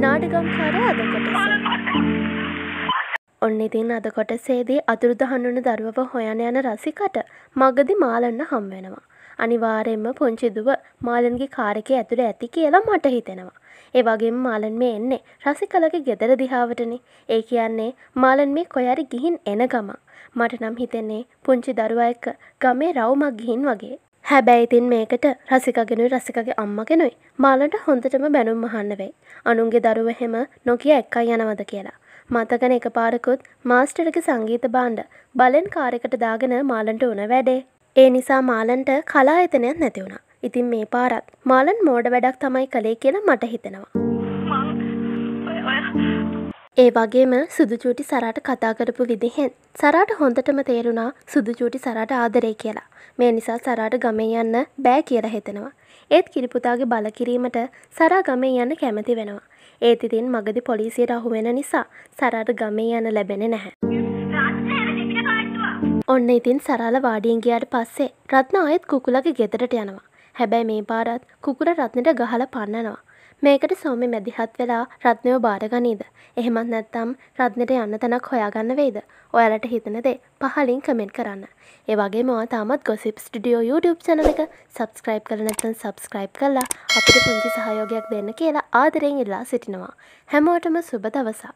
නාඩගම්කාර අද කොටස. ඔන්න ඉතින් අද කොටසේදී අතුරුදහනුන දරුවව හොයන යන රසිකට මගදි මාලන්න හම් වෙනවා. අනිවාරයෙන්ම පුංචිදුව මාලන්ගේ කාරකය ඇතුළ ඇති කියලා මට හිතෙනවා. ඒවගේම මාලන් මේ එන්නේ රසි කලක ගෙදර දිහාාවටනේ ඒ කියන්නේ මාලන් මේ කොයරි ගිහින් එන ගම. මට නම් හිතෙන්නේ පුංචි දරුව එක්ක ගමේ රවුමක් ගිහින් වගේ. හැබැයිතින් මේකට රසිකගෙනුයි රසිකගේ අම්මගෙනුයි මාලට හොඳටම බැනුම් අහන්නවෙයි. අනුන්ගේ දරුවහෙම නොකිය එක්කයි යනවද කියලා. මතකන එක පාරකුත් මාස්ටරක සංගීත බාණ්ඩ බලෙන් කාරෙකට දාගෙන මාලන්ට උන වැඩේ. ඒ නිසා මාලන්ට කලා එතනයක් නැතිවුණ. ඉතින් මේ පාරත් මාලන් මෝඩ වැඩක් තමයි කළේ කියලා මට හිතෙනවා. ඒ වගේම සුදුචූටි සරට කතා කරපු විදිහෙන්. සරට හොඳටම තේරුණා සුදුචූටි සරට ආදරේ කියලා. මේ නිසා සරට ගමේ යන්න බෑ කියලා හිතෙනවා. ඒත් කිරිපුතාගේ බලකිරීමට සරා ගමේ යන්න කැමති වෙනවා. ඒත් ඉතින් මගදි පොලිසියට අහුවෙන නිසා සරට ගමේ යන ලැබෙන නැහැ. ඔන්න ඉතින් සරල වාඩියන්ගයාට පස්සේ රත්න අයත් කුකුලගේ ගෙදරට යනවා. හැබැයි මේ පාරත් කුකුල රත්නට ගහල පන්නනවා. මේකට සෝමි මැදිහත් වෙලා රත්නයෝ බාරගනීද. එහෙමත් නැත්තම් රත්නයට යන්න තැනක් හොයාගන්න වෙයිද. ඔයාලට හිතනදේ පහලින් කමෙන්ට් කරන්න. ඒවගේ මවා තාමත් ගොසිප් ටිඩියෝ YouTube චනල එක සබස්ක්‍රයිබ් කර නැතන් සබස්ක්‍රයිබ් කරලා අපිට පුංචි සහයෝගයක් දෙන්න කියලා ආදරෙන් ඉල්ලා සිටිනවා. හැමෝටම සුබ දවසා.